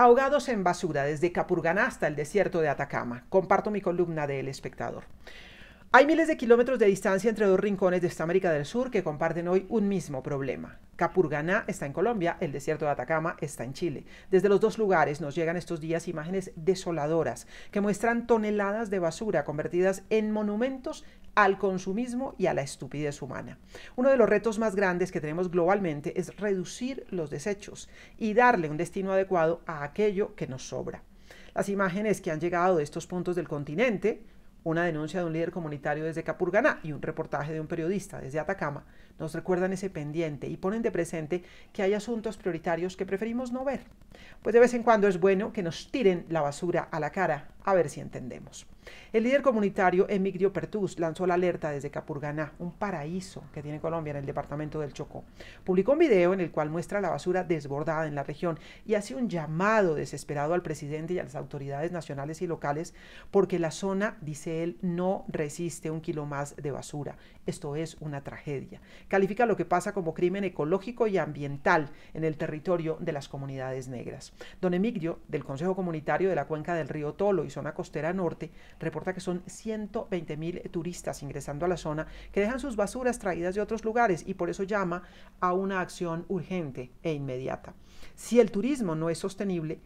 Ahogados en basura, desde Capurganá hasta el desierto de Atacama. Comparto mi columna de El Espectador. Hay miles de kilómetros de distancia entre dos rincones de esta América del Sur que comparten hoy un mismo problema. Capurganá está en Colombia, el desierto de Atacama está en Chile. Desde los dos lugares nos llegan estos días imágenes desoladoras que muestran toneladas de basura convertidas en monumentos al consumismo y a la estupidez humana. Uno de los retos más grandes que tenemos globalmente es reducir los desechos y darle un destino adecuado a aquello que nos sobra. Las imágenes que han llegado de estos puntos del continente una denuncia de un líder comunitario desde Capurganá y un reportaje de un periodista desde Atacama nos recuerdan ese pendiente y ponen de presente que hay asuntos prioritarios que preferimos no ver. Pues de vez en cuando es bueno que nos tiren la basura a la cara a ver si entendemos. El líder comunitario Emigrio Pertus lanzó la alerta desde Capurganá, un paraíso que tiene Colombia en el departamento del Chocó. Publicó un video en el cual muestra la basura desbordada en la región y hace un llamado desesperado al presidente y a las autoridades nacionales y locales porque la zona, dice él, no resiste un kilo más de basura. Esto es una tragedia. Califica lo que pasa como crimen ecológico y ambiental en el territorio de las comunidades negras. Don Emigrio, del Consejo Comunitario de la Cuenca del Río Tolo, zona costera norte reporta que son 120 mil turistas ingresando a la zona que dejan sus basuras traídas de otros lugares y por eso llama a una acción urgente e inmediata. Si el turismo no es sostenible,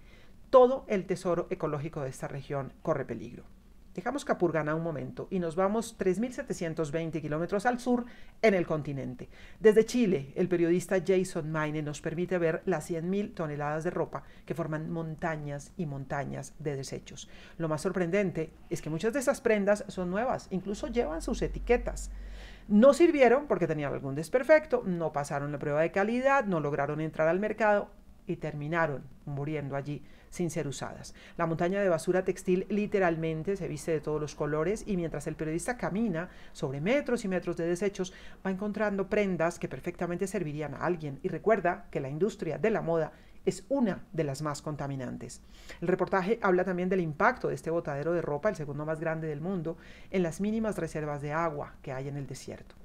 todo el tesoro ecológico de esta región corre peligro. Dejamos Capurgana un momento y nos vamos 3.720 kilómetros al sur en el continente. Desde Chile, el periodista Jason Maine nos permite ver las 100.000 toneladas de ropa que forman montañas y montañas de desechos. Lo más sorprendente es que muchas de esas prendas son nuevas, incluso llevan sus etiquetas. No sirvieron porque tenían algún desperfecto, no pasaron la prueba de calidad, no lograron entrar al mercado y terminaron muriendo allí sin ser usadas. La montaña de basura textil literalmente se viste de todos los colores y mientras el periodista camina sobre metros y metros de desechos va encontrando prendas que perfectamente servirían a alguien y recuerda que la industria de la moda es una de las más contaminantes. El reportaje habla también del impacto de este botadero de ropa, el segundo más grande del mundo, en las mínimas reservas de agua que hay en el desierto.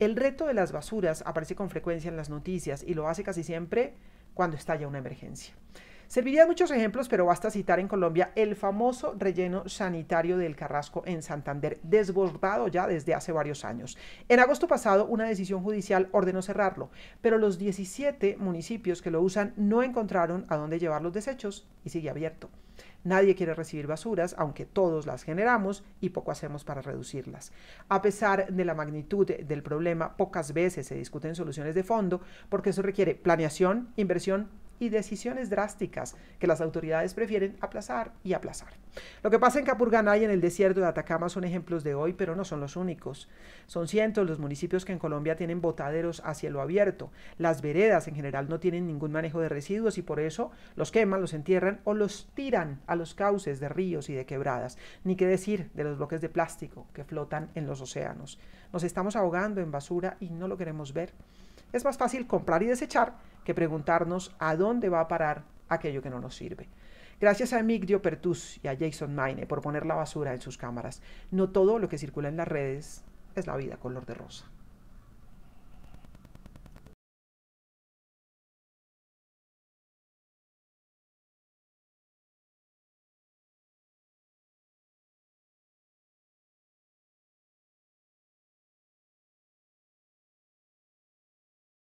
El reto de las basuras aparece con frecuencia en las noticias y lo hace casi siempre cuando estalla una emergencia. Servirían muchos ejemplos, pero basta citar en Colombia el famoso relleno sanitario del Carrasco en Santander, desbordado ya desde hace varios años. En agosto pasado, una decisión judicial ordenó cerrarlo, pero los 17 municipios que lo usan no encontraron a dónde llevar los desechos y sigue abierto. Nadie quiere recibir basuras, aunque todos las generamos y poco hacemos para reducirlas. A pesar de la magnitud del problema, pocas veces se discuten soluciones de fondo porque eso requiere planeación, inversión, y decisiones drásticas que las autoridades prefieren aplazar y aplazar. Lo que pasa en Capurganá y en el desierto de Atacama son ejemplos de hoy, pero no son los únicos. Son cientos los municipios que en Colombia tienen botaderos a cielo abierto. Las veredas en general no tienen ningún manejo de residuos y por eso los queman, los entierran o los tiran a los cauces de ríos y de quebradas. Ni qué decir de los bloques de plástico que flotan en los océanos. Nos estamos ahogando en basura y no lo queremos ver. Es más fácil comprar y desechar preguntarnos a dónde va a parar aquello que no nos sirve. Gracias a Mick Pertus y a Jason Maine por poner la basura en sus cámaras. No todo lo que circula en las redes es la vida color de rosa.